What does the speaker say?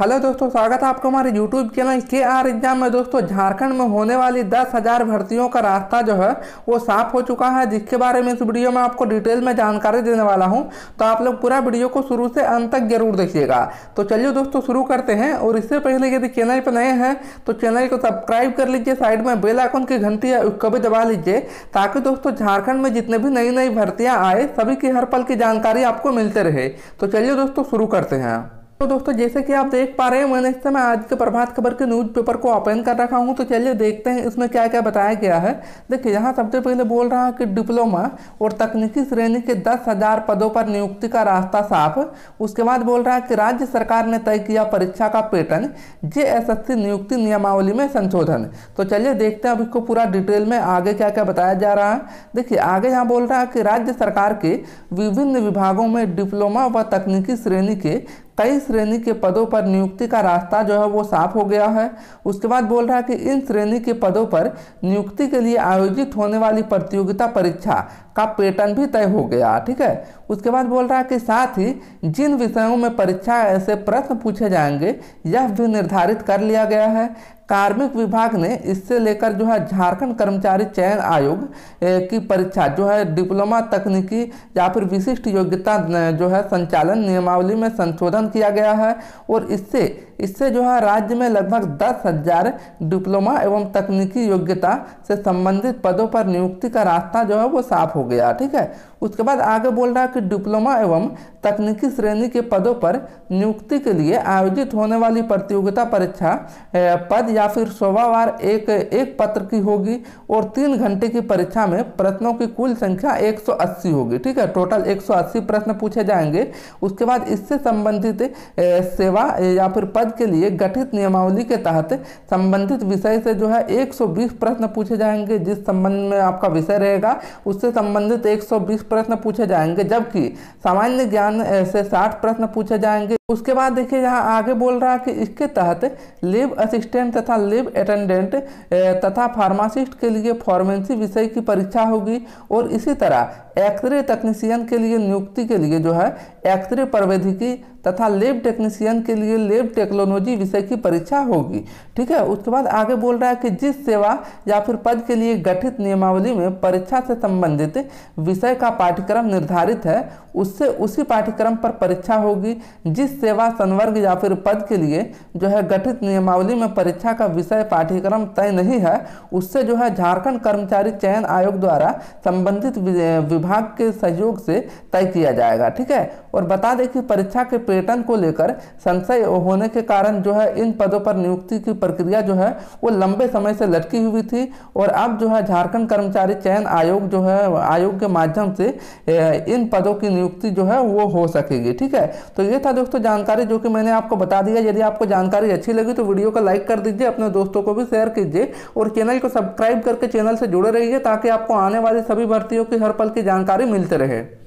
hello दोस्तों स्वागत है आपको हमारे यूट्यूब चैनल के आर एग्जाम में दोस्तों झारखंड में होने वाली दस हज़ार भर्तियों का रास्ता जो है वो साफ हो चुका है जिसके बारे में इस वीडियो में आपको डिटेल में जानकारी देने वाला हूं तो आप लोग पूरा वीडियो को शुरू से अंत तक जरूर देखिएगा तो चलिए दोस्तों शुरू करते हैं और इससे पहले यदि चैनल पर नए हैं तो चैनल को सब्सक्राइब कर लीजिए साइड में बेल आइकन की घंटी है उसको भी दबा लीजिए ताकि दोस्तों झारखंड में जितने भी नई नई भर्तियाँ आए सभी की हर पल की जानकारी आपको मिलते रहे तो चलिए दोस्तों शुरू करते हैं तो दोस्तों जैसे कि आप देख पा रहे हैं मैंने इस समय आज के प्रभात खबर के न्यूज़ पेपर को ओपन कर रखा हूं तो चलिए देखते हैं इसमें क्या क्या बताया गया है देखिए यहाँ सबसे पहले बोल रहा है कि डिप्लोमा और तकनीकी श्रेणी के दस हज़ार पदों पर नियुक्ति का रास्ता साफ उसके बाद बोल रहा है कि राज्य सरकार ने तय किया परीक्षा का पेटर्न जे नियुक्ति नियमावली में संशोधन तो चलिए देखते हैं अब इसको पूरा डिटेल में आगे क्या क्या बताया जा रहा है देखिए आगे यहाँ बोल रहा है कि राज्य सरकार के विभिन्न विभागों में डिप्लोमा व तकनीकी श्रेणी के कई श्रेणी के पदों पर नियुक्ति का रास्ता जो है वो साफ हो गया है उसके बाद बोल रहा है कि इन श्रेणी के पदों पर नियुक्ति के लिए आयोजित होने वाली प्रतियोगिता परीक्षा का पैटर्न भी तय हो गया ठीक है उसके बाद बोल रहा है कि साथ ही जिन विषयों में परीक्षा ऐसे प्रश्न पूछे जाएंगे यह भी निर्धारित कर लिया गया है कार्मिक विभाग ने इससे लेकर जो है झारखंड कर्मचारी चयन आयोग की परीक्षा जो है डिप्लोमा तकनीकी या फिर विशिष्ट योग्यता जो है संचालन नियमावली में संशोधन किया गया है और इससे इससे जो है राज्य में लगभग दस हजार डिप्लोमा एवं तकनीकी योग्यता से संबंधित पदों पर नियुक्ति का रास्ता जो है वो साफ हो गया ठीक है उसके बाद आगे बोल रहा है की डिप्लोमा एवं तकनीकी श्रेणी के पदों पर नियुक्ति के लिए आयोजित होने वाली प्रतियोगिता परीक्षा पद या फिर सोमवार एक एक पत्र की होगी और तीन घंटे की परीक्षा में प्रश्नों की कुल संख्या 180 होगी ठीक है टोटल 180 प्रश्न पूछे जाएंगे उसके बाद इससे संबंधित सेवा या फिर पद के लिए गठित नियमावली के तहत संबंधित विषय से जो है एक प्रश्न पूछे जाएंगे जिस संबंध में आपका विषय रहेगा उससे संबंधित एक प्रश्न पूछे जाएंगे जब की सामान्य ज्ञान से साठ प्रश्न पूछे जाएंगे उसके बाद देखिए यहाँ आगे बोल रहा है कि इसके तहत लेब असिस्टेंट तथा लेब अटेंडेंट तथा फार्मासिस्ट के लिए फॉर्मेंसी विषय की परीक्षा होगी और इसी तरह एक्सरे तकनीशियन के लिए नियुक्ति के लिए जो है एक्सरे प्रवैधिकी तथा लेब टेक्नीशियन के लिए लेब टेक्नोलॉजी विषय की परीक्षा होगी ठीक है उसके बाद आगे बोल रहा है कि जिस सेवा या फिर पद के लिए गठित नियमावली में परीक्षा से संबंधित विषय का पाठ्यक्रम निर्धारित है उससे उसी पाठ्यक्रम पर परीक्षा होगी जिस सेवा संवर्ग या फिर पद के लिए जो है गठित नियमावली में परीक्षा का विषय पाठ्यक्रम तय नहीं है उससे जो है झारखंड कर्मचारी चयन आयोग द्वारा संबंधित विभाग के सहयोग से तय किया जाएगा ठीक है और बता दें कि परीक्षा के पैटर्न को लेकर संशय होने के कारण जो है इन पदों पर नियुक्ति की प्रक्रिया जो है वो लंबे समय से लटकी हुई थी और अब जो है झारखंड कर्मचारी चयन आयोग जो है आयोग के माध्यम से इन पदों की नियुक्ति जो है वो हो सकेगी ठीक है तो ये था दोस्तों जानकारी जो कि मैंने आपको बता दिया यदि आपको जानकारी अच्छी लगी तो वीडियो को लाइक कर दीजिए अपने दोस्तों को भी शेयर कीजिए और चैनल को सब्सक्राइब करके चैनल से जुड़े रहिए ताकि आपको आने वाली सभी भर्तियों की हर पल की जानकारी मिलते रहे